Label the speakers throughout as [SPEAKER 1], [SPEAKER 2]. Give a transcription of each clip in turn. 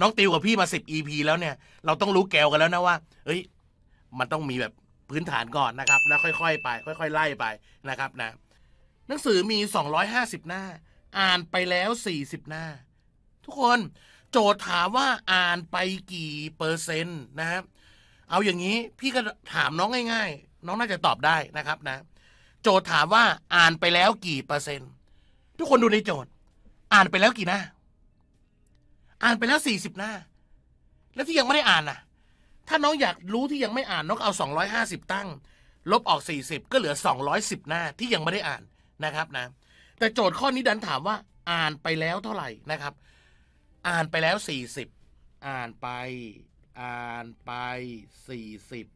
[SPEAKER 1] น้องติวกับพี่มาสิบ EP แล้วเนี่ยเราต้องรู้แกวกันแล้วนะว่าเฮ้ย มันต้องมีแบบพื้นฐานก่อนนะครับแล้วค่อยๆไป ค่อย ๆ ไล่ไปนะครับนะ หนังสือมี 250หน้า อ่านไปแล้ว40หน้า ทุกคน โจทย์ถามว่าอ่านไปกี่เปอร์เซ็นต์นะครับ เอาอย่างนี้พี่ก็ถามน้องง่าย ๆ น้องน่าจะตอบได้นะครับนะโจทย์ถามว่าอ่านไปแล้วกี่เปอร์เซ็นต์ทุกคนดูในโจทย์ อ่านไปแล้วกี่หน้าอ่านไปแล้วสี่สิบหน้า แล้วที่ยังไม่ได้อ่านน่ะ ถ้าน้องอยากรู้ที่ยังไม่อ่านน้องเอาสองร้อยห้าสิบตั้ง ลบออกสี่สิบก็เหลือสองร้อยสิบหน้าที่ยังไม่ได้อ่านนะครับนะ แต่โจทย์ข้อนี้ดันถามว่าอ่านไปแล้วเท่าไหร่นะครับ อ่านไปแล้วสี่สิบอ่านไป อ่านไปสี่สิบ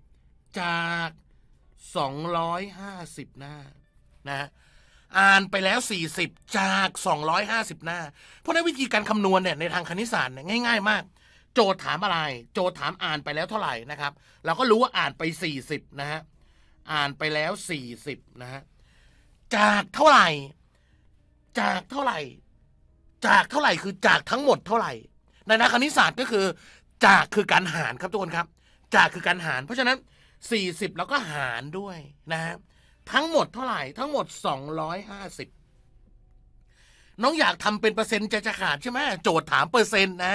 [SPEAKER 1] จากสองร้อยห้าสิบหน้า นะอ่านไปแล้ว 40 จาก 250 หน้าเพราะน้นวิธีการคำนวณเนี่ยในทางคณิตศาสตร์เนี่ยง่ายๆมาก โจทย์ถามอะไร โจทย์ถามอ่านไปแล้วเท่าไหร่นะครับ เราก็รู้ว่าอ่านไป 40 นะฮะ อ่านไปแล้ว 40 นะฮะ จากเท่าไหร่ จากเท่าไหร่ จากเท่าไหร่คือจากทั้งหมดเท่าไหร่ ในนักคณิตศาสตร์ก็คือ จากคือการหารครับทุกคนครับ จากคือการหาร เพราะฉะนั้น 40แล้วก็หารด้วยนะครับทั้งหมดเท่าไหร่ทั้งหมด 250 น้องอยากทำเป็นเปอร์เซ็นต์จะจะขาดใช่ไหมโจทย์ถามเปอร์เซ็นต์นะ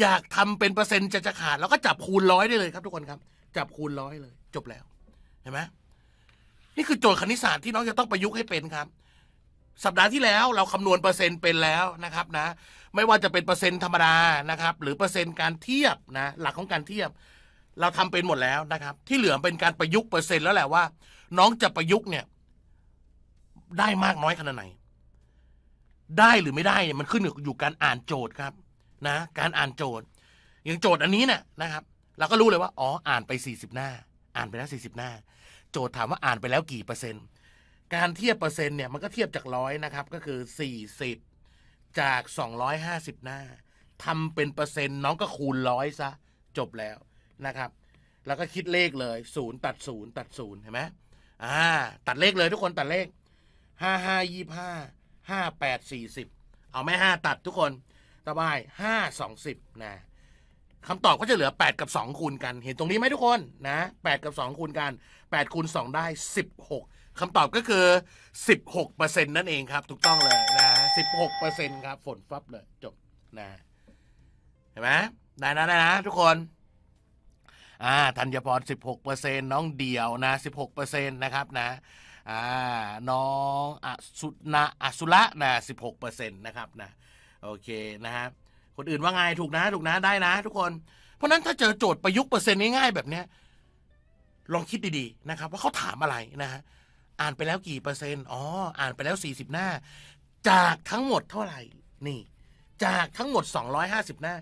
[SPEAKER 1] อยากทำเป็นเปอร์เซ็นต์จะจะขาดแล้วก็จับคูณร้อยได้เลยครับ ทุกคนครับ จับคูณร้อยเลย จบแล้ว เห็นไหมนี่คือโจทย์คณิตศาสตร์ที่น้องจะต้องประยุกต์ให้เป็นครับ สัปดาห์ที่แล้วเราคำนวณเปอร์เซ็นต์เป็นแล้วนะครับนะ ไม่ว่าจะเป็นเปอร์เซ็นต์ธรรมดานะครับ หรือเปอร์เซ็นต์การเทียบนะ หลักของการเทียบ เราทำเป็นหมดแล้วนะครับ ที่เหลือเป็นการประยุกต์เปอร์เซ็นต์แล้วแหละว่าน้องจะประยุกต์เนี่ยได้มากน้อยขนาดไหนได้หรือไม่ได้เนี่ยมันขึ้นอยู่การอ่านโจทย์ครับนะ การอ่านโจทย์ อย่างโจทย์อันนี้เนี่ยนะครับเราก็รู้เลยว่าอ๋ออ่านไป40หน้า อ่านไปแล้ว40หน้า โจทย์ถามว่าอ่านไปแล้วกี่เปอร์เซ็นต์การเทียบเปอร์เซ็นต์เนี่ยมันก็เทียบจากร้อยนะครับ ก็คือ40จาก250หน้า ทำเป็นเปอร์เซ็นต์น้องก็คูณร้อยซะ จบแล้วนะครับ แล้ว ก็คิดเลขเลย0ตัด0ตัด0เห็นไหมอ่าตัดเลขเลยทุกคนตัดเลขห้าห้ายี่ห้าห้าแปดสี่สิบเอาไม่ห้าตัดทุกคนสบายห้าสองสิบนะคำตอบก็จะเหลือแปดกับสองคูณกัน เห็นตรงนี้ไหมทุกคนนะแปดกับสองคูณกันแปดคูณสองได้สิบหกคำตอบก็คือสิบหกเเปอร์ซ็นต์นั่นเองครับ ถูกต้องเลยนะสิบหกเเปอร์ซ็นต์ครับฝนฟับเลยจบนะเห็นไหมได้นะได้นะทุกคนอ่าธัญพร16%น้องเดี่ยวนะ16%นะครับนะอ่าน้องอสุนะอสุระนะ16%นะครับนะโอเคนะฮะคนอื่นว่าไงถูกนะถูกนะได้นะทุกคนเพราะนั้นถ้าเจอโจทย์ประยุกต์เปอร์เซ็นต์ง่ายๆแบบเนี้ยลองคิดดีๆนะครับว่าเขาถามอะไรนะฮะอ่านไปแล้วกี่เปอร์เซ็นต์อ๋ออ่านไปแล้ว40หน้า จากทั้งหมดเท่าไหร่นี่ จากทั้งหมด 250หน้า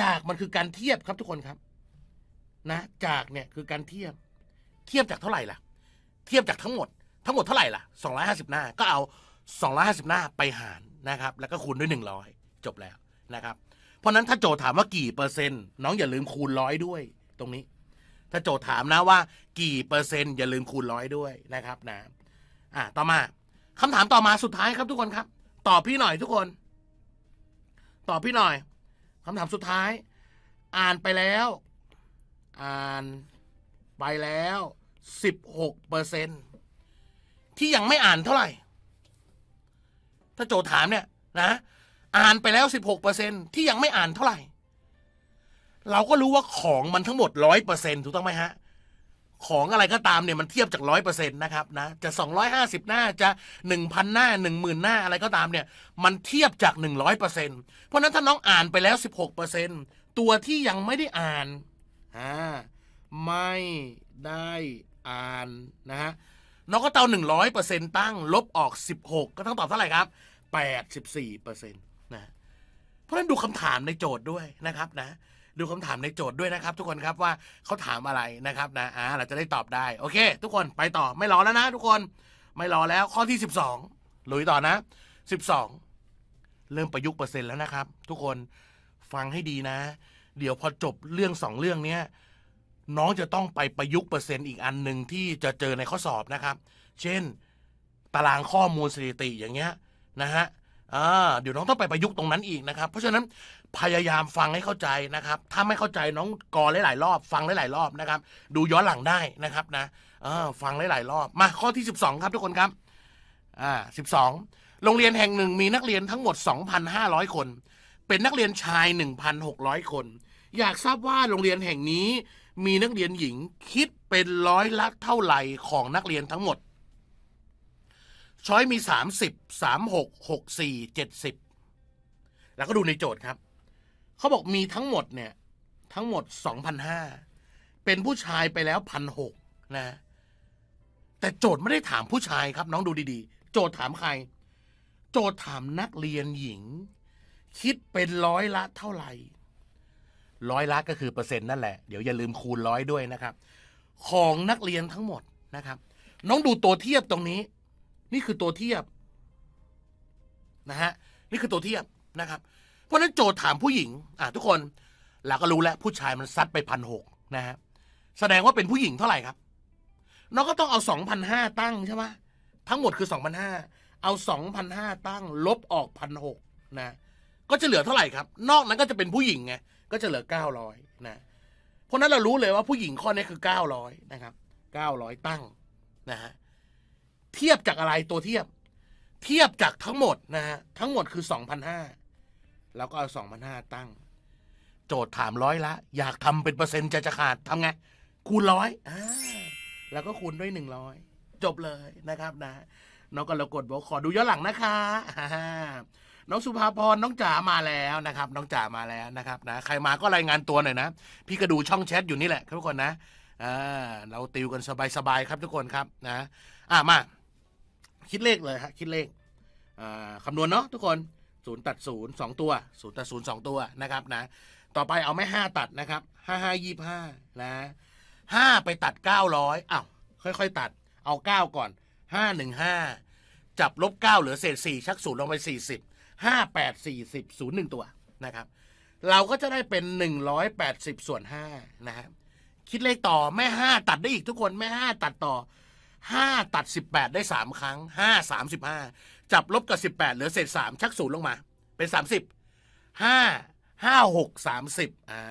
[SPEAKER 1] จากมันคือการเทียบครับทุกคนครับนะจากเนี่ยคือการเทียบเทียบจากเท่าไหร่ล่ะ เทียบจากทั้งหมดทั้งหมดเท่าไหร่ล่ะ250หน้าก็เอา250หน้าไปหารนะครับ แล้วก็คูณด้วย100จบแล้วนะครับ เพราะนั้นถ้าโจถามว่ากี่เปอร์เซ็นต์น้องอย่าลืมคูณร้อยด้วย ตรงนี้ ถ้าโจถามนะว่า กี่เปอร์เซ็นต์อย่าลืมคูณร้อยด้วยนะครับนะอ่าต่อมา คำถามต่อมาสุดท้ายครับทุกคนครับตอบพี่หน่อยทุกคนตอบพี่หน่อย คำถามสุดท้าย อ่านไปแล้วอ่านไปแล้ว 16เปอร์เซนที่ยังไม่อ่านเท่าไหร่ ถ้าโจถามเนี่ยนะ อ่านไปแล้ว16เปอร์เซนที่ยังไม่อ่านเท่าไหร่ เราก็รู้ว่าของมันทั้งหมดร้อยเปอร์เซนถูกต้องไหมฮะของอะไรก็ตามเนี่ยมันเทียบจากร้อยเปอร์เซ็นต์นะครับนะ จะสองร้อยห้าสิบหน้าจะหนึ่งพันหน้าหนึ่งหมื่นหน้าอะไรก็ตามเนี่ย มันเทียบจากหนึ่งร้อยเปอร์เซ็นต์เพราะนั้นถ้าน้องอ่านไปแล้วสิบหกเปอร์เซ็นต์ตัวที่ยังไม่ได้อ่านไม่ได้อ่านนะฮะนกกระเต่า100%ตั้งลบออก 16 ก็ต้องตอบเท่าไหร่ครับ 84%นะเพราะนั้นดูคำถามในโจทย์ด้วยนะครับนะ ดูคำถามในโจทย์ด้วยนะครับ ทุกคนครับว่าเขาถามอะไรนะครับนะ อ่าเราจะได้ตอบได้ โอเคทุกคนไปต่อไม่รอแล้วนะ ทุกคนไม่รอแล้วข้อที่ 12งลุยต่อนะ 12 เริ่มประยุกต์เปอร์เซ็นต์แล้วนะครับทุกคนฟังให้ดีนะเดี๋ยวพอจบเรื่องสองเรื่องเนี้ยน้องจะต้องไปประยุกต์เปอร์เซ็นต์อีกอันหนึ่งที่จะเจอในข้อสอบนะครับ เช่นตารางข้อมูลสถิติอย่างเงี้ยนะฮะเดี๋ยวน้องต้องไปประยุกต์ตรงนั้นอีกนะครับ เพราะฉะนั้นพยายามฟังให้เข้าใจนะครับ ถ้าไม่เข้าใจน้องกอหลายๆ รอบ ฟังหลายๆรอบนะครับดูย้อนหลังได้นะครับนะฟังหลายๆ รอบ มาข้อที่ 12 ครับทุกคนครับอ่าสิโรงเรียนแห่งหนึ่งมีนักเรียนทั้งหมด 2,500 คน เป็นนักเรียนชาย 1,600 คนอยากทราบว่าโรงเรียนแห่งนี้มีนักเรียนหญิงคิดเป็นร้อยละเท่าไหร่ของนักเรียนทั้งหมดช้อยมี 30 36 64 70แล้วก็ดูในโจทย์ครับ เขาบอกมีทั้งหมดเนี่ยทั้งหมด2,005เป็นผู้ชายไปแล้วพันหกนะแต่โจทย์ไม่ได้ถามผู้ชายครับน้องดูดีๆ โจทย์ถามใคร โจทย์ถามนักเรียนหญิง คิดเป็นร้อยละเท่าไหร่ร้อยละก็คือเปอร์เซ็นต์นั่นแหละ เดี๋ยวอย่าลืมคูณร้อยด้วยนะครับ ของนักเรียนทั้งหมดนะครับ น้องดูตัวเทียบตรงนี้ นี่คือตัวเทียบนะฮะนี่คือตัวเทียบนะครับ เพราะนั้นโจทย์ถามผู้หญิงอ่าทุกคนเราก็รู้แล้วผู้ชายมันซัดไปพันหกนะฮะแสดงว่าเป็นผู้หญิงเท่าไหร่ครับ น้องก็ต้องเอาสองพันห้าตั้งใช่ไหมทั้งหมดคือสองพันห้าเอาสองพันห้าตั้ง ลบออกพันหกนะ ก็จะเหลือเท่าไหร่ครับ นอกนั้นก็จะเป็นผู้หญิงไงก็จะเหลือ900นะ เพราะนั้นเรารู้เลยว่า ผู้หญิงข้อนี้คือ900นะครับ900ตั้งนะฮะ เทียบจากอะไรตัวเทียบ เทียบจากทั้งหมดนะฮะทั้งหมดคือ2,500แล้วก็เอา2,500ตั้ง โจทย์ถามร้อยละ อยากทำเป็นเปอร์เซ็นต์จะจะขาดทำไงคูณร้อยอ่าแล้วก็คูณด้วย100จบเลยนะครับนะน้องก็เรากดบอกขอดูย้อนหลังนะคะน้องสุภาพรน้องจ๋ามาแล้วนะครับน้องจ๋ามาแล้วนะครับนะใครมาก็รายงานตัวหน่อยนะ พี่ก็ดูช่องแชทอยู่นี่แหละ ทุกคนนะอเราติวกันสบายๆครับทุกคนครับนะอ่ามา คิดเลขเลยฮะคิดเลขอคำนวณเนาะทุกคนศูนย์ตัดศูนย์สองตัวศูนย์ตัดศูนย์สองตัวนะครับนะต่อไปเอาไม่ห้าตัดนะครับห้าห้ายี่ห้านะห้าไปตัดเก้าร้อยอ้าวค่อยๆตัดเอาเก้าก่อนห้าหนึ่งห้าจับลบเก้าเหลือเศษสี่ชักศูนย์ลงไปสี่สิบห้าแปดสี่สิบศูนย์หนึ่งตัวนะครับ เราก็จะได้เป็นหนึ่งร้อยแปดสิบส่วนห้านะครับคิดเลขต่อแม่ห้าตัดได้อีกทุกคนแม่ห้าตัดต่อห้าตัดสิบแปดได้สามครั้งห้าสามสิบห้าจับลบกับสิบแปดเหลือเศษสามชักศูนย์ลงมา เป็นสามสิบห้าห้าหกสามสิบอ่า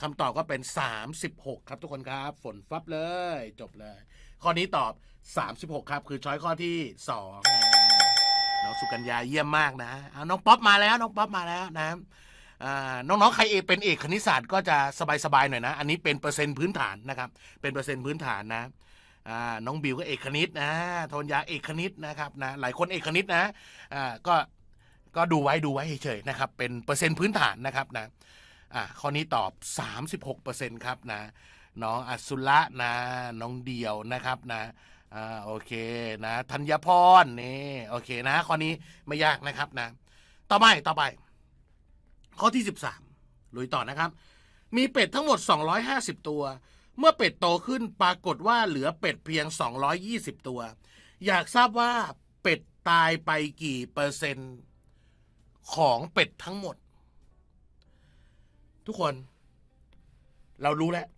[SPEAKER 1] คำตอบก็เป็นสสามิบหกครับทุกคนครับ ฝนฟับเลย จบเลย ข้อนี้ตอบสสามิบหกครับ คือช้อยข้อที่สนะน้องสุกัญญาเยี่ยมมากนะเอาน้องป๊อปมาแล้ว น้องป๊อปมาแล้วนะน้องๆใครเอเป็นเอกคณิตศาสตร์ก็จะสบายๆหน่อยนะ อันนี้เป็นเปอร์เซ็นต์พื้นฐานนะครับ เป็นเปอร์เซ็นต์พื้นฐานนะน้องบิวก็เอกคณิตนะ ทนยาเอกคณิตนะครับนะหลายคนเอกคณิตนะก็ก็ดูไว้ดูไว้เฉยๆนะครับ เป็นเปอร์เซ็นต์พื้นฐานนะครับนะข้อนี้ตอบ36%ครับนะน้องอัศุละนะ น้องเดียวนะครับนะอ่าโอเคนะธัญพรนี่โอเคนะข้อนี้ไม่ยากนะครับนะ ต่อไปต่อไป ข้อที่สสิบามลุยต่อนะครับ มีเป็ดทั้งหมดสอองร้้ยหาสิบตัว เมื่อเป็ดโตขึ้นปรากฏว่าเหลือเป็ดเพียงสอองร้ยยี่สิบตัว อยากทราบว่าเป็ดตายไปกี่เปอร์เซ็นต์ของเป็ดทั้งหมด ทุกคน เรารู้แล้ว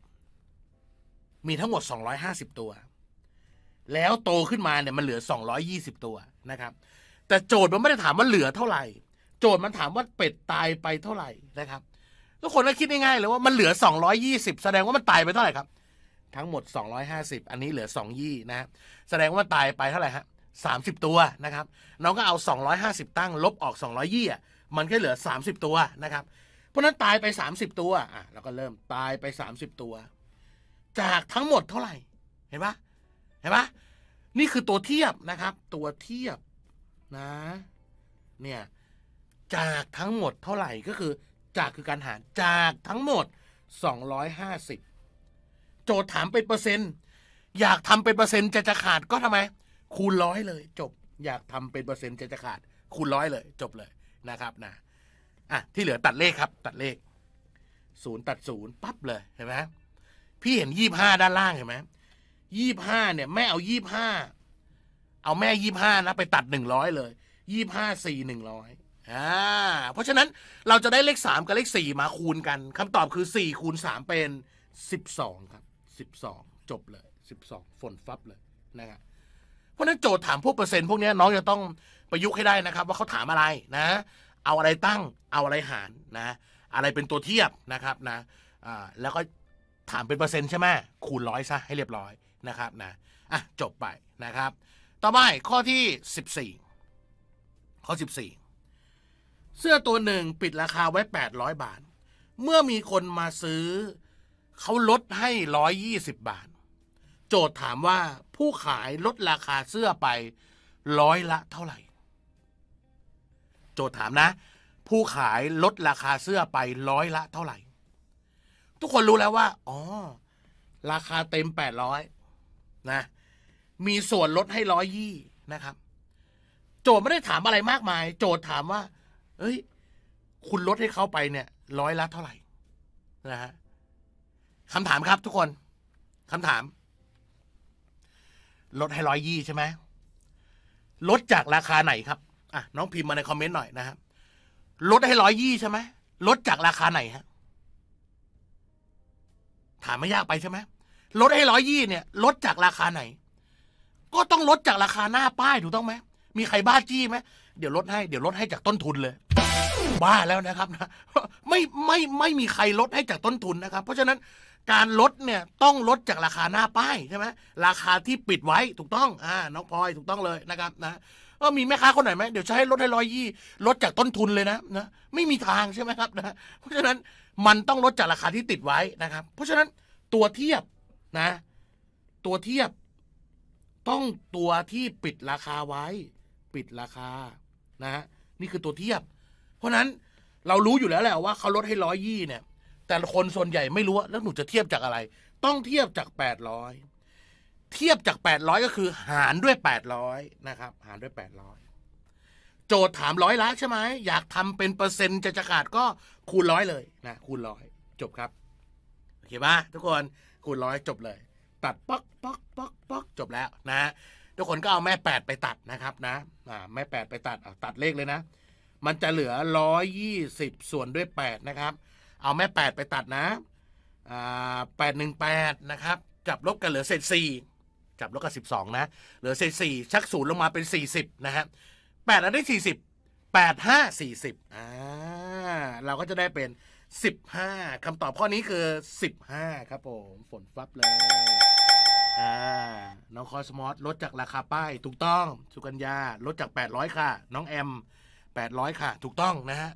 [SPEAKER 1] มีทั้งหมดสอองร้้ยหาสิบตัวแล้วโตขึ้นมาเนี่ยมันเหลือ 220 ตัวนะครับ แต่โจทย์มันไม่ได้ถามว่าเหลือเท่าไหร่ โจทย์มันถามว่าเป็ดตายไปเท่าไหร่นะครับทุกคนก็คิดง่ายๆเลยว่ามันเหลือ 220 แสดงว่ามันตายไปเท่าไหร่ครับ ทั้งหมด 250 อันนี้เหลือ2ยี่นะแสดงว่ามันตายไปเท่าไหร่ฮะ30ตัวนะครับน้องก็เอา 250 ตั้งลบออก200ยี่อ่ะมันก็เหลือ 30 ตัวนะครับ เพราะนั้นตายไป 30 ตัวอ่ะแล้วก็เริ่มตายไป 30 ตัว จากทั้งหมดเท่าไหร่เห็นปะเห็นปะนี่คือตัวเทียบนะครับ ตัวเทียบนะเนี่ยจากทั้งหมดเท่าไหร่ก็คือ จากคือการหารจากทั้งหมด250 โจทย์ถามเป็นเปอร์เซ็นต์อยากทำเป็นเปอร์เซ็นต์จะจะขาดก็ทำไมคูณร้อยเลย จบ อยากทำเป็นเปอร์เซ็นต์จะจะขาดคูณร้อยเลย จบเลยนะครับนะอ่ะที่เหลือตัดเลขครับ ตัดเลขศูนย์ตัดศูนย์ปั๊บเลยเห็นไหมพี่เห็นยี่ห้าด้านล่างเห็นไหมยี่ห้าเนี่ยแม่เอายี่ห้าเอาแม่ยี่ห้านะไปตัดหนึ่งร้อยเลยยี่ห้าสี่หนึ่งร้อยอ่าเพราะฉะนั้นเราจะได้เลขสามกับเลขสี่มาคูณกันคำตอบคือสี่คูณสามเป็นสิบสองครับสิบสองจบเลยสิบสองฝนฟับเลยนะครับเพราะนั้นโจทย์ถามพวกเปอร์เซ็นต์ พวกนี้น้องจะต้องประยุกต์ให้ได้นะครับว่าเขาถามอะไรนะเอาอะไรตั้งเอาอะไรหารนะอะไรเป็นตัวเทียบนะครับนะแล้วก็ถามเป็นเปอร์เซ็นต์ใช่ไหมคูณร้อยซะให้เรียบร้อยนะครับนะอ่ะ จบไปนะครับ ต่อไปข้อที่ 14 ข้อ 14 เสื้อตัวหนึ่งปิดราคาไว้800 บาท เมื่อมีคนมาซื้อ เขาลดให้ 120 บาท โจทย์ถามว่าผู้ขายลดราคาเสื้อไปร้อยละเท่าไหร่ โจทย์ถามนะ ผู้ขายลดราคาเสื้อไปร้อยละเท่าไหร่ ทุกคนรู้แล้วว่า อ๋อ ราคาเต็ม 800นะมีส่วนลดให้ร้อยยี่นะครับ โจทย์ไม่ได้ถามอะไรมากมาย โจทย์ถามว่าเอ้ย คุณลดให้เขาไปเนี่ย ร้อยละเท่าไหร่นะฮะคำถามครับทุกคนคำถาม ลดให้ร้อยยี่ใช่ไหมลดจากราคาไหนครับอ่ะน้องพิมพ์มาในคอมเมนต์หน่อยนะครับ ลดให้ร้อยยี่ใช่ไหมลดจากราคาไหนฮะถามไม่ยากไปใช่ไหมลดให้ร้อยยี่เนี่ย ลดจากราคาไหน ก็ต้องลดจากราคาหน้าป้ายถูกต้องไหมมีใครบ้าจี้ไหมเดี๋ยวลดให้ เดี๋ยวลดให้จากต้นทุนเลย บ้าแล้วนะครับนะไม่ไม่ไม่มีใครลดให้จากต้นทุนนะครับ เพราะฉะนั้นการลดเนี่ยต้องลดจากราคาหน้าป้ายใช่ไหมราคาที่ปิดไว้ถูกต้องอ่าน้องพลอยถูกต้องเลยนะครับนะเออมีแม่ค้าคนไหนไหมเดี๋ยวจะให้ลดให้ร้อยยี่ลดจากต้นทุนเลยนะนะไม่มีทางใช่ไหมครับนะเพราะฉะนั้นมันต้องลดจากราคาที่ติดไว้นะครับ เพราะฉะนั้นตัวเทียบนะตัวเทียบต้องตัวที่ปิดราคาไว้ ปิดราคานะฮะนี่คือตัวเทียบ เพราะนั้นเรารู้อยู่แล้วแหละว่าเขาลดให้ร้อยยี่เนี่ยแต่คนส่วนใหญ่ไม่รู้ว่าแล้วหนูจะเทียบจากอะไร ต้องเทียบจากแปดร้อยเทียบจากแปดร้อยก็คือหารด้วยแปดร้อยนะครับหารด้วยแปดร้อยโจทย์ถามร้อยล้านใช่ไหมอยากทำเป็นเปอร์เซ็นต์จะจะขาดก็คูณร้อยเลย นะคูณร้อยจบครับโอเคปะทุกคนคูณร้อยจบเลยตัดป๊อกป๊อกป๊อกป๊อกจบแล้วนะทุกคนก็เอาแม่ 8 ไปตัดนะครับนะแม่8ไปตัดเอาตัดเลขเลยนะ มันจะเหลือ 120 ส่วนด้วย 8 นะครับ เอาแม่ 8 ไปตัดนะแปดหนึ่งแปดนะครับ จับลบกันเหลือเศษสี่จับลบกับสิบสองนะ เหลือเศษสี่ชักศูนย์ลงมาเป็นสี่สิบนะฮะแปดอันได้สี่สิบแปดห้าสี่สิบอ่าเราก็จะได้เป็นสิบห้าคำตอบข้อนี้คือสิบห้าครับผมฝนฟับเลยน้องคอสมอสลดจากราคาป้ายถูกต้องสุกัญญา ลดจาก800ค่ะ น้องแอม800ค่ะ ถูกต้องนะฮะ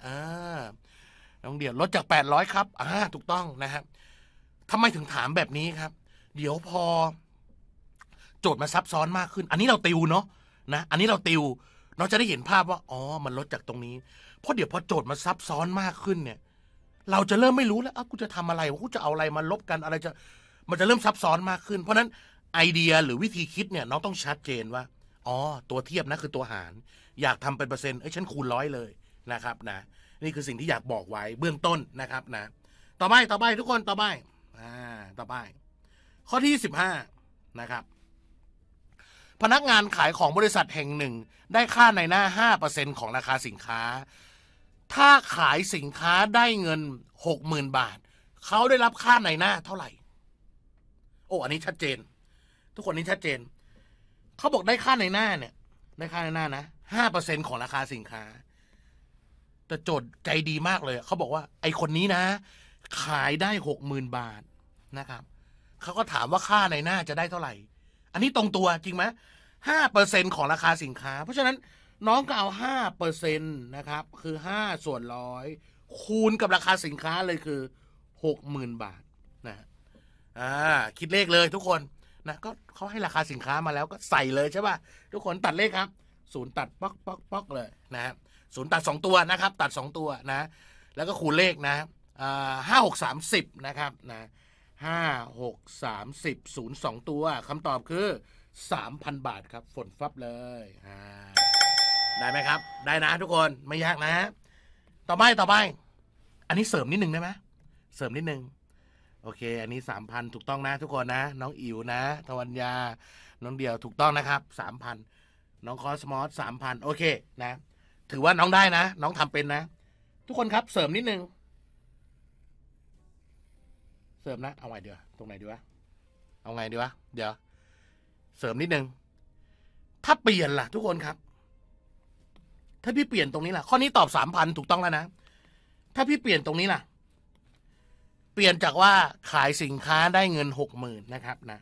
[SPEAKER 1] น้องเดี่ยวลดจาก800ครับอถูกต้องนะฮะทำไมถึงถามแบบนี้ครับ เดี๋ยวพอโจทย์มาซับซ้อนมากขึ้น อันนี้เราติวเนาะนะอันนี้เราติว เราจะได้เห็นภาพว่าอ๋อมันลดจากตรงนี้เพราะเดี๋ยวพอโจทย์มาซับซ้อนมากขึ้นเนี่ยเราจะเริ่มไม่รู้แล้วกูจะทำอะไรกูจะเอาอะไรมาลบกัน อะไรจะมันจะเริ่มซับซ้อนมากขึ้น เพราะนั้นไอเดียหรือวิธีคิดเนี่ยน้องต้องชัดเจนว่า อ๋อ ตัวเทียบนะคือตัวหาร อยากทำเป็นเปอร์เซ็นต์เอ้ยฉันคูณร้อยเลยนะครับนะนี่คือสิ่งที่อยากบอกไว้เบื้องต้นนะครับนะต่อไปต่อไปทุกคน ต่อไป อ่า ต่อไป ข้อที่สิบห้านะครับ พนักงานขายของบริษัทแห่งหนึ่งได้ค่าในหน้าห้าเปอร์เซ็นของราคาสินค้าถ้าขายสินค้าได้เงินหกหมื่นบาท เขาได้รับค่าในหน้าเท่าไหร่ โอ้อันนี้ชัดเจน ทุกคนนี้ชัดเจน เขาบอกได้ค่าในหน้าเนี่ย ได้ค่าในหน้านะห้าเปอร์เซ็นของราคาสินค้าแต่โจทย์ใจดีมากเลยเขาบอกว่าไอคนนี้นะ ขายได้หกหมื่นบาทนะครับเขาก็ถามว่าค่าในหน้าจะได้เท่าไหร่ อันนี้ตรงตัวจริงไหมห้าเปอร์เซ็นของราคาสินค้า เพราะฉะนั้นน้องก็เอาห้าเปอร์เซ็นต์นะครับคือห้าส่วนร้อยคูณกับราคาสินค้าเลยคือหกหมื่นบาทนะอ่าคิดเลขเลยทุกคนนะก็เขาให้ราคาสินค้ามาแล้วก็ใส่เลยใช่ป่ะ ทุกคนตัดเลขครับศูนย์ตัดป๊อกป๊อกป๊อกเลยนะครับศูนย์ตัดสองตัวนะครับตัดสองตัวนะแล้วก็คูณเลขนะห้าหกสามสิบนะครับนะห้าหกสามสิบศูนย์สองตัวคำตอบคือสามพันบาทครับฝนฟับเลยอ่าได้ไหมครับ ได้นะ ทุกคนไม่ยากนะ ต่อไปต่อไป อันนี้เสริมนิดนึงได้ไหมเสริมนิดนึงโอเค อันนี้สามพันถูกต้องนะ ทุกคนนะน้องอิ๋วนะทวัญญาน้องเดียวถูกต้องนะครับสามพันน้องคอสมอสสามพันโอเคนะ ถือว่าน้องได้นะน้องทำเป็นนะทุกคนครับเสริมนิดนึงเสริมนะเอาไงเดี๋ยวตรงไหนดีวะเอาไงดีวะเดี๋ยว เสริมนิดนึงถ้าเปลี่ยนล่ะ ทุกคนครับถ้าพี่เปลี่ยนตรงนี้ล่ะข้อนี้ตอบสามพันถูกต้องแล้วนะถ้าพี่เปลี่ยนตรงนี้ล่ะ เปลี่ยนจากว่าขายสินค้าได้เงินหกหมื่นนะครับ นะ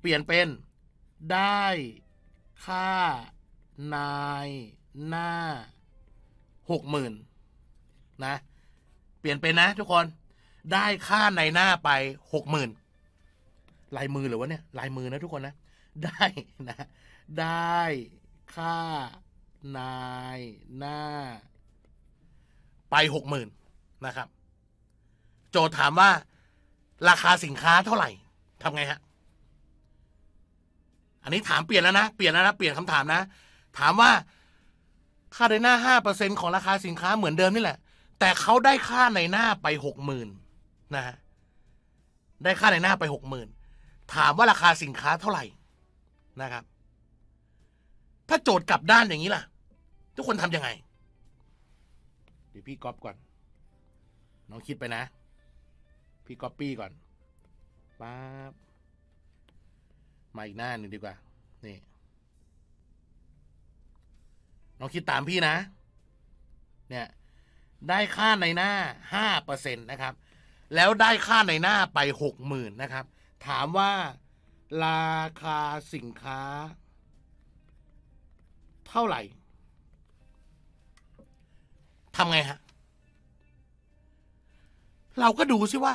[SPEAKER 1] เปลี่ยนเป็นได้ค่านายหน้าหกหมื่นนะ เปลี่ยนเป็นนะทุกคน ได้ค่าในหน้าไปหกหมื่นลายมือหรือวะเนี่ยลายมือนะ ทุกคนนะได้นะ ได้ค่านายหน้า ไปหกหมื่นนะครับ โจทย์ถามว่า ราคาสินค้าเท่าไหร่ทำไงฮะอันนี้ถามเปลี่ยนแล้วนะ เปลี่ยนแล้วนะเปลี่ยนคำถามนะถามว่า ค่าในหน้าห้าเปอร์เซ็นของราคาสินค้าเหมือนเดิมนี่แหละ แต่เขาได้ค่าในหน้าไปหกหมื่นนะฮะได้ค่าในหน้าไปหกหมื่นถามว่าราคาสินค้าเท่าไหร่นะครับถ้าโจทย์กลับด้านอย่างนี้ล่ะ ทุกคนทำยังไง เดี๋ยวพี่ก๊อปก่อน น้องคิดไปนะ พี่ก๊อปปี้ก่อนป๊าบมาอีกหน้าหนึ่งดีกว่านี่ น้องคิดตามพี่นะ เนี่ย ได้ค่าในหน้าห้าเปอร์เซ็นต์นะครับ แล้วได้ค่าในหน้าไปหกหมื่นนะครับ ถามว่าราคาสินค้าเท่าไหร่ ทำไงฮะ เราก็ดูซิว่า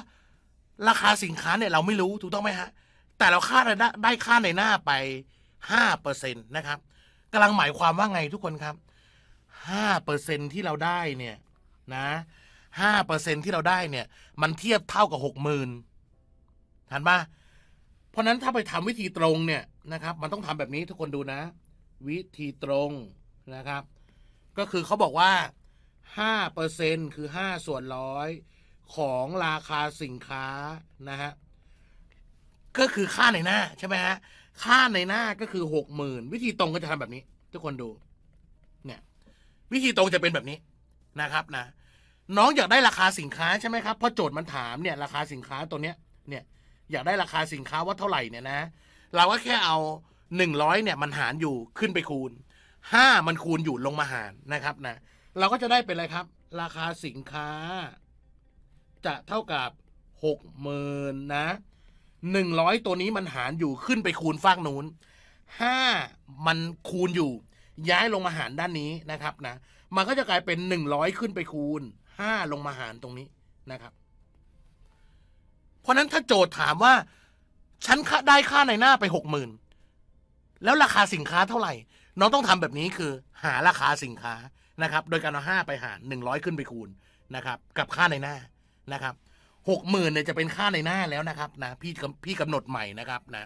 [SPEAKER 1] ราคาสินค้าเนี่ยเราไม่รู้ถูกต้องไหมฮะ แต่เราคาดได้ได้ค่าในหน้าไปห้าเปอร์เซ็นต์นะครับกำลังหมายความว่าไงทุกคนครับห้าเปอร์เซ็นที่เราได้เนี่ยนะห้าเปอร์เซ็นที่เราได้เนี่ย มันเทียบเท่ากับหกหมื่นทันปะเพราะนั้นถ้าไปทำวิธีตรงเนี่ยนะครับ มันต้องทำแบบนี้ทุกคนดูนะวิธีตรงนะครับ ก็คือเขาบอกว่า 5%คือ5 ส่วนร้อยของราคาสินค้านะฮะก็คือค่าในหน้า ใช่ไหมฮะค่าในหน้าก็คือหกหมื่นวิธีตรงก็จะทำแบบนี้ทุกคนดูเนี่ยวิธีตรงจะเป็นแบบนี้นะครับนะน้องอยากได้ราคาสินค้า ใช่ไหมครับเพราะ โจทย์มันถามเนี่ยราคาสินค้าตัวเนี้ยเนี่ย อยากได้ราคาสินค้าว่าเท่าไหร่เนี่ยนะเราก็แค่เอาหนึ่งร้อยเนี่ยมันหารอยู่ขึ้นไปคูณห้ามันคูณ อยู่ลงมาหารนะครับนะ เราก็จะได้เป็นอะไรครับ ราคาสินค้า จะเท่ากับหกหมื่นนะหนึ่งร้อยตัวนี้มันหารอยู่ขึ้นไปคูณฟากนู้นห้ามันคูณอยู่ ย้ายลงมาหารด้านนี้นะครับนะ มันก็จะกลายเป็นหนึ่งร้อยขึ้นไปคูณห้าลงมาหารตรงนี้นะครับ เพราะนั้นถ้าโจทย์ถามว่าฉันได้ค่าในหน้าไปหกหมื่นแล้วราคาสินค้าเท่าไหร่ น้องต้องทำแบบนี้คือ หาราคาสินค้านะครับ โดยการเอาห้าไปหารหนึ่งร้อยขึ้นไปคูณนะครับกับค่าในหน้านะครับหกหมื่นเนี่ยจะเป็นค่าในหน้าแล้วนะครับนะพี่พี่กำหนดใหม่นะครับนะ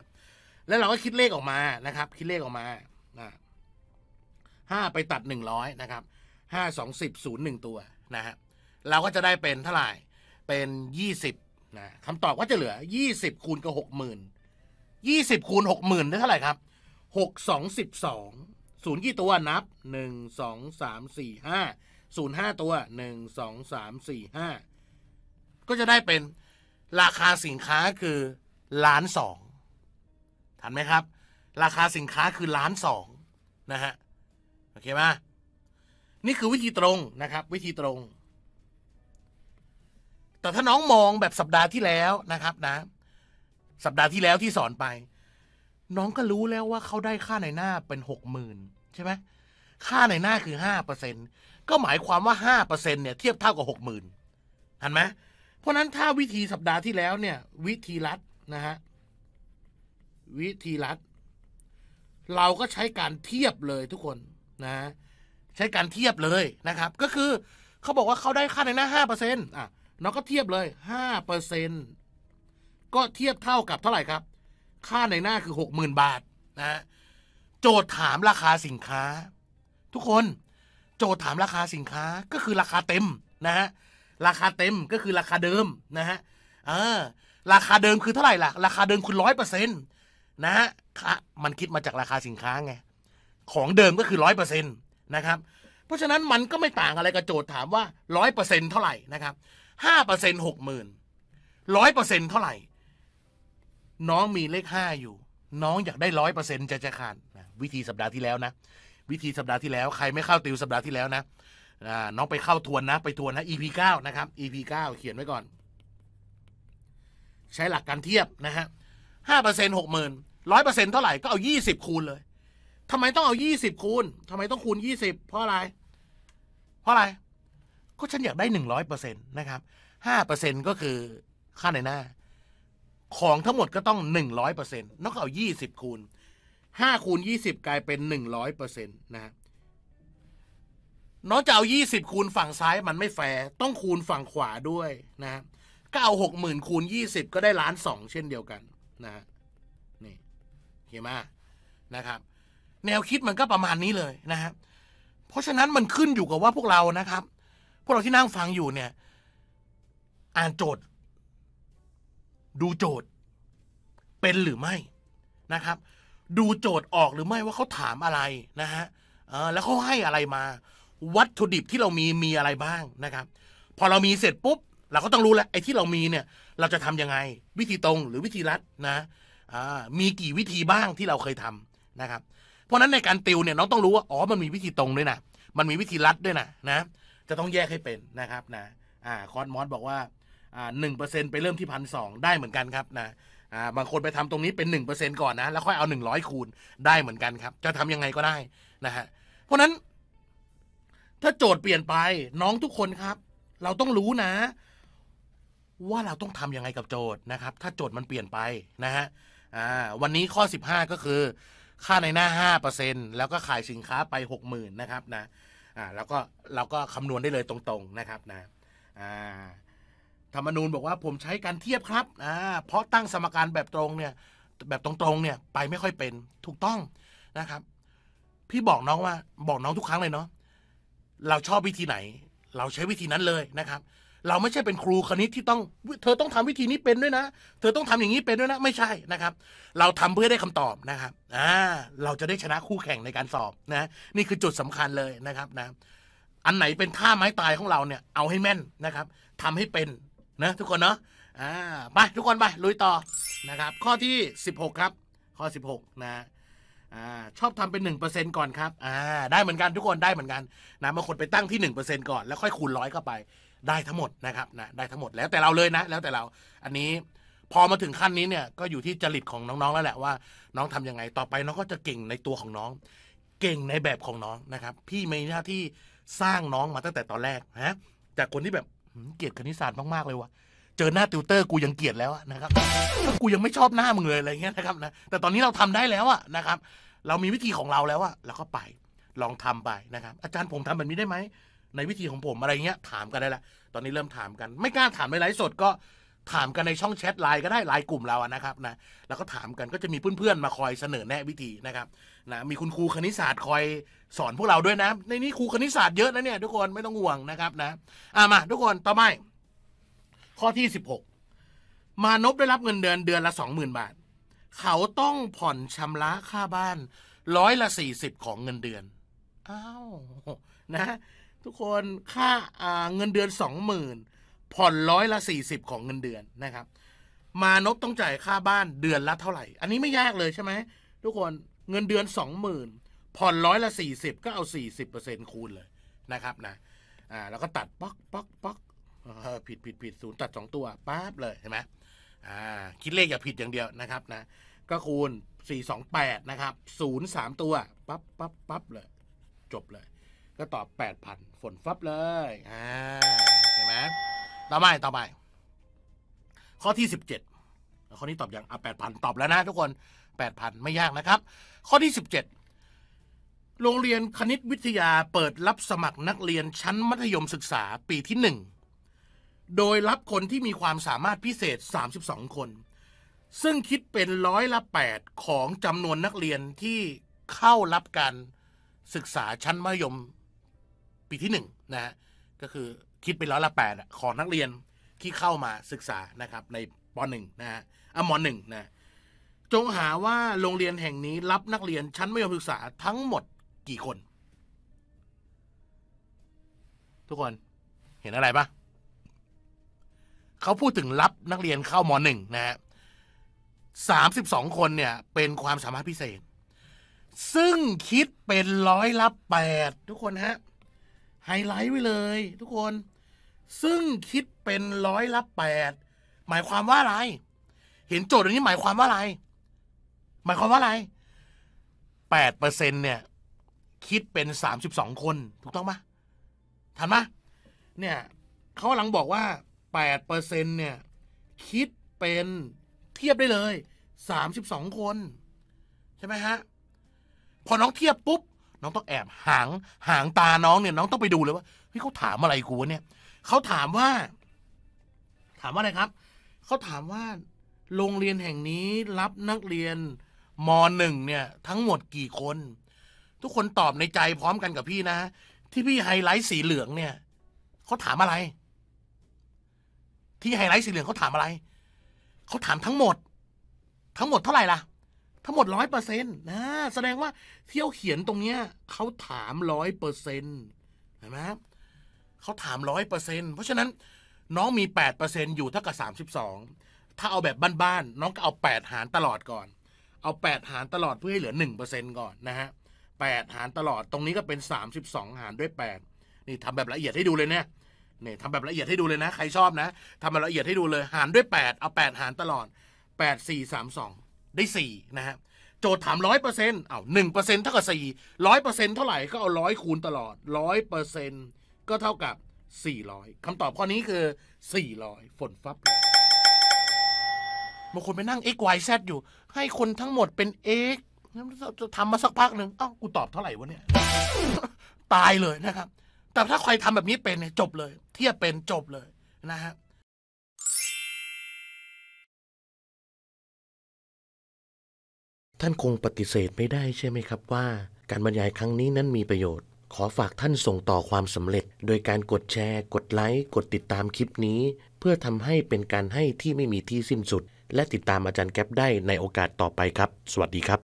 [SPEAKER 1] แล้วเราก็คิดเลขออกมานะครับ คิดเลขออกมาห้าไปตัดหนึ่งร้อยนะครับห้าสองสิบศูนย์หนึ่งตัวนะฮะเราก็จะได้เป็นเท่าไหร่ เป็นยี่สิบนะคำตอบก็จะเหลือยี่สิบคูณกับหกหมื่นยี่สิบคูณหกหมื่นได้เท่าไหร่ครับหกสองสิบสองศูนย์กี่ตัวนับหนึ่งสองสามสี่ห้าศูนย์ห้าตัวหนึ่งสองสามสี่ห้าก็จะได้เป็นราคาสินค้าคือล้านสองทันไหมครับราคาสินค้าคือล้านสองนะฮะโอเคไหมนี่คือวิธีตรงนะครับ วิธีตรง แต่ถ้าน้องมองแบบสัปดาห์ที่แล้วนะครับนะสัปดาห์ที่แล้วที่สอนไปน้องก็รู้แล้วว่าเขาได้ค่าในหน้าเป็นหกหมื่นใช่ไหมค่าในหน้าคือห้าเปอร์เซ็นก็หมายความว่าห้าเปอร์เซ็นเนี่ยเทียบเท่ากับหกหมื่นเห็นไหมเพราะนั้นถ้าวิธีสัปดาห์ที่แล้วเนี่ยวิธีรัดนะฮะวิธีรัดเราก็ใช้การเทียบเลยทุกคนนะใช้การเทียบเลยนะครับ ก็คือเขาบอกว่าเขาได้ค่าในหน้าห้าเปอร์เซ็นต์อ่ะเราก็เทียบเลยห้าเปอร์เซ็นต์ก็เทียบเท่ากับเท่าไหร่ครับค่าในหน้าคือ60,000 บาทนะโจทย์ถามราคาสินค้า ทุกคน โจทย์ถามราคาสินค้าก็คือราคาเต็มนะฮะราคาเต็มก็คือราคาเดิมนะฮะเออราคาเดิมคือเท่าไหร่ล่ะ ราคาเดิมคือร้อยเปอร์เซ็นต์นะฮะมันคิดมาจากราคาสินค้าไง ของเดิมก็คือร้อยเปอร์เซ็นต์นะครับ เพราะฉะนั้นมันก็ไม่ต่างอะไรกับ โจทย์ถามว่าร้อยเปอร์เซ็นต์เท่าไหร่นะครับห้าเปอร์เซ็นต์หกหมื่นร้อยเปอร์เซ็นต์เท่าไหร่น้องมีเลขห้าอยู่ น้องอยากได้ร้อยเปอร์เซ็นต์จะจะขาดวิธีสัปดาห์ที่แล้วนะ วิธีสัปดาห์ที่แล้วใครไม่เข้าติวสัปดาห์ที่แล้วนะน้องไปเข้าทวนนะไปทวนนะ EP 9นะครับ EP 9เขียนไว้ก่อน ใช้หลักการเทียบนะฮะห้าเปอร์เซ็นต์หกหมื่นร้อยเปอร์เซ็นต์เท่าไหร่ก็เอายี่สิบคูณเลยทำไมต้องเอายี่สิบคูณทำไมต้องคูณยี่สิบเพราะอะไร เพราะอะไรก็ฉันอยากได้หนึ่งร้อยเปอร์เซ็นต์นะครับห้าเปอร์เซ็นต์ก็คือค่าในหน้าของทั้งหมดก็ต้อง 100%น้องเขา20 คูณ5คูณ20 กลายเป็น 100%นะฮะน้องจะเอา 20 คูณฝั่งซ้ายมันไม่แฟร์ต้องคูณฝั่งขวาด้วยนะฮะก็เอา60,000คูณ20 ก็ได้ล้านสองเช่นเดียวกันนะฮะนี่เขียมานะครับ แนวคิดมันก็ประมาณนี้เลยนะฮะเพราะฉะนั้นมันขึ้นอยู่กับว่าพวกเรานะครับ พวกเราที่นั่งฟังอยู่เนี่ย อ่านโจทย์ดูโจทย์ เป็นหรือไม่นะครับ ดูโจทย์ ออกหรือไม่ว่าเขาถามอะไรนะฮะแล้วเขาให้อะไรมา วัตถุดิบที่เรามีมีอะไรบ้างนะครับ พอเรามีเสร็จปุ๊บเราก็ต้องรู้แหละไอ้ที่เรามีเนี่ย เราจะทํำยังไง วิธีตรงหรือวิธี รัดนะมีกี่วิธีบ้างที่เราเคยทำนะครับ เพราะนั้นในการติวเนี่ยน้องต้องรู้ว่าอ๋อมันมีวิธีตรงด้วยนะมันมีวิธีรัดด้วยนะนะจะต้องแยกให้เป็นนะครับนะ อ่าคอสมอสบอกว่าหนึ่งเปอร์เซ็นไปเริ่มที่พันสองได้เหมือนกันครับนะบางคนไปทำตรงนี้เป็นหนึ่งเปอร์เซ็นก่อนนะแล้วค่อยเอาหนึ่งร้อยคูณได้เหมือนกันครับ จะทำยังไงก็ได้นะฮะเพราะนั้น ถ้าโจทย์เปลี่ยนไป น้องทุกคนครับ เราต้องรู้นะ ว่าเราต้องทํำยังไงกับโจทย์นะครับ ถ้าโจทย์มันเปลี่ยนไปนะฮะวันนี้ข้อสิบห้าก็คือ ค่าในหน้าห้าเปอร์เซ็นแล้วก็ขายสินค้าไปหกหมื่นนะครับนะอ่าแล้วก็เราก็คำนวณได้เลยตรงๆนะครับนะ อ่าธรรมนูญบอกว่าผมใช้การเทียบครับ เพราะตั้งสมการแบบตรงเนี่ย แบบตรงๆ เนี่ยไปไม่ค่อยเป็นถูกต้องนะครับ พี่บอกน้องว่าบอกน้องทุกครั้งเลยเนาะเราชอบวิธีไหน เราใช้วิธีนั้นเลยนะครับ เราไม่ใช่เป็นครูคณิตที่ต้อง เธอต้องทำวิธีนี้เป็นด้วยนะเธอต้องทำอย่างนี้เป็นด้วยนะไม่ใช่นะครับ เราทำเพื่อได้คำตอบนะครับอ่าเราจะได้ชนะคู่แข่งในการสอบนะนี่คือจุดสำคัญเลยนะครับนะอันไหนเป็นท่าไม้ตายของเราเนี่ยเอาให้แม่นนะครับ ทำให้เป็นนะทุกคนเนาะอ่าไปทุกคนไปลุยต่อนะครับข้อที่ 16ครับข้อ 16นะ อ่าชอบทำเป็น 1%ก่อนครับ อ่าได้เหมือนกันทุกคนได้เหมือนกันนะบางคนไปตั้งที่ 1%ก่อนแล้วค่อยคูณร้อยเข้าไปได้ทั้งหมดนะครับนะได้ทั้งหมดแล้วแต่เราเลยนะแล้วแต่เราอันนี้พอมาถึงขั้นนี้เนี่ยก็อยู่ที่จริตของน้องๆแล้วแหละว่า น้องทํำยังไงต่อไปน้องก็จะเก่งในตัวของน้อง เก่งในแบบของน้องนะครับพี่มีหน้าที่สร้างน้องมาตั้งแต่ตอนแรกนะจากคนที่แบบเกลียดคณิตศาสตร์มากๆเลยวะเจอหน้าติวเตอร์ กูยังเกลียดแล้วนะครับถ้ากูยังไม่ชอบหน้ามึงเลยอะไรเงี้ยนะครับนะ แต่ตอนนี้เราทำได้แล้วอะนะครับ เรามีวิธีของเราแล้วอะเราก็ไปลองทำไปนะครับอาจารย์ผมทำแบบนี้ได้ไหมในวิธีของผมอะไรเงี้ยถามกันได้ละตอนนี้เริ่มถามกัน ไม่กล้าถามในไลฟ์สดก็ถามกันในช่องแชทไลน์ก็ได้ไลน์กลุ่มเราอะนะครับนะแล้วก็ถามกันก็จะมีเพื่อนๆมาคอยเสนอแนะวิธีนะครับนะมีคุณครูคณิตศาสตร์คอยสอนพวกเราด้วยนะ ในนี้ครูคณิตศาสตร์เยอะนะเนี่ยทุกคนไม่ต้องห่วงนะครับ นะอ่ามา ทุกคนต่อไปข้อที่สิบหกมานพได้รับเงินเดือนเดือนละสองหมื่นบาท เขาต้องผ่อนชำระค่าบ้านร้อยละสสี่ิบของเงินเดือนอ้าวนะ ทุกคนค่าอ่าเงินเดือนสองหมื่นผ่อนร้อยละสสี่ิบของเงินเดือนนะครับ มานพต้องจ่าย ค่าบ้านเดือนละเท่าไหร่ อันนี้ไม่ยากเลยใช่ไหมทุกคนเงินเดือนสองหมื่นผ่อนร้อยละสี่สิบก็เอาสี่สิบเปอร์เซ็นคูณเลยนะครับนะอ่าแล้วก็ตัดป๊อกป๊อกป๊อกผิดผิดผิดศูนย์ตัดสองตัวป๊าบเลยเห็นไหมอ่าคิดเลขอย่าผิดอย่างเดียวนะครับนะก็คูณสี่สองแปดนะครับศูนย์สามตัวปั๊บปั๊บปั๊บเลย จบเลย ก็ตอบแปดพันฝนฟับเลยอ่าเห็นไหมต่อไปต่อไป ข้อที่สิบเจ็ดข้อนี้ตอบอย่างอ่ะแปดพันตอบแล้วนะทุกคนแปดพันไม่ยากนะครับข้อที่สิบเจ็ดโรงเรียนคณิตวิทยาเปิดรับสมัครนักเรียนชั้นมัธยมศึกษาปีที่ 1 โดยรับคนที่มีความสามารถพิเศษ 32 คน ซึ่งคิดเป็นร้อยละ 8 ของจำนวนนักเรียนที่เข้ารับการ ศึกษาชั้นมัธยมปีที่1นะก็คือคิดเป็นร้อยละ 8 ของ นักเรียนที่เข้ามาศึกษานะครับในป .1 นะฮะอ่ะม .1 นะจงหาว่าโรงเรียนแห่งนี้รับนักเรียนชั้นมัธยมศึกษาทั้งหมดกี่คน ทุกคนเห็นอะไรปะเขาพูดถึงรับนักเรียนเข้ามหนึ่งนะฮะสามสิบสองคนเนี่ย เป็นความสามารถพิเศษ ซึ่งคิดเป็นร้อยละแปดทุกคนฮะไฮไลท์ไว้เลย ทุกคน ซึ่งคิดเป็นร้อยละแปดหมายความว่าอะไร เห็นโจทย์อันนี้หมายความว่าอะไร หมายความว่าอะไรแปดเปอร์เซ็นเนี่ยคิดเป็นสสสามิบองคน ถูกต้องไหมทันหมเนี่ยเขาหลังบอกว่าแปดเปอร์เซ็นเนี่ย คิดเป็นเทียบได้เลยสสสามิบองคน ใช่ไหมฮะพอน้องเทียบปุ๊บน้องต้องแอบหางหางตาน้องเนี่ยน้องต้องไปดูเลยว่าเฮ้ยเขาถามอะไรกูเนี่ยเขาถามว่า ถามว่าอะไรครับเขาถามว่า โรงเรียนแห่งนี้รับนักเรียนมหนึ่งเนี่ย ทั้งหมดกี่คนทุกคนตอบในใจพร้อมกันกับพี่นะ ที่พี่ไฮไลท์สีเหลืองเนี่ยเขาถามอะไร ที่ไฮไลท์สีเหลืองเขาถามอะไรเขาถามทั้งหมด ทั้งหมดเท่าไหร่ล่ะทั้งหมดร้อยเปอร์เซ็นต์นะแสดงว่าเที่ยวเขียนตรงเนี้ยเขาถามร้อยเปอร์เซ็นต์เห็นไหมเขาถามร้อยเปอร์เซ็นต์เพราะฉะนั้น น้องมีแปดเปอร์เซ็นต์อยู่เท่ากับสามสิบสองถ้าเอาแบบบ้านๆน้องก็เอาแปดหารตลอดก่อน เอาแปดหารตลอดเพื่อให้เหลือหนึ่งเปอร์เซ็นต์ก่อนนะฮะ8หารตลอดตรงนี้ก็เป็น 32 หารด้วย 8 นี่ทำแบบละเอียดให้ดูเลยเนี่ยนี่ทำแบบละเอียดให้ดูเลยนะ ใครชอบนะ ทำแบบละเอียดให้ดูเลย หารด้วย 8 เอา 8 หารตลอด8 4 3 2 ได้4นะฮะ โจทย์ถามร้อยเปอร์เซ็นต์เอาหนึ่งเปอร์เซ็นต์เท่ากับสี่ร้อยเปอร์เซ็นต์เท่าไหร่ ก็เอาร้อยคูณตลอดร้อยเปอร์เซ็นต์ก็เท่ากับสี่ร้อยคำตอบข้อนี้คือสี่ร้อยฝนฟับเลยบางคนไปนั่ง x y z อยู่ ให้คนทั้งหมดเป็น x งั้นจะทำมาสักพักหนึ่งอ้าวกูตอบเท่าไหร่วะเนี่ย ตายเลยนะครับ แต่ถ้าใครทำแบบนี้เป็นเนี่ยจบเลย เทียบเป็นจบเลยนะฮะท่านคงปฏิเสธไม่ได้ใช่ไหมครับว่า การบรรยายครั้งนี้นั้นมีประโยชน์ ขอฝากท่านส่งต่อความสำเร็จ โดยการกดแชร์ กดไลค์ กดติดตามคลิปนี้ เพื่อทำให้เป็นการให้ที่ไม่มีที่สิ้นสุด และติดตามอาจารย์แก๊ปได้ในโอกาสต่อไปครับ สวัสดีครับ